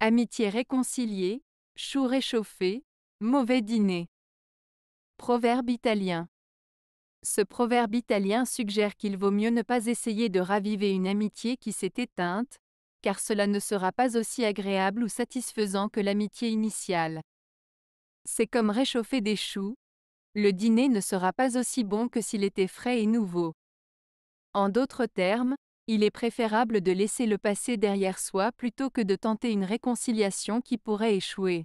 Amitié réconciliée, chou réchauffé, mauvais dîner. Proverbe italien. Ce proverbe italien suggère qu'il vaut mieux ne pas essayer de raviver une amitié qui s'est éteinte, car cela ne sera pas aussi agréable ou satisfaisant que l'amitié initiale. C'est comme réchauffer des choux, le dîner ne sera pas aussi bon que s'il était frais et nouveau. En d'autres termes, il est préférable de laisser le passé derrière soi plutôt que de tenter une réconciliation qui pourrait échouer.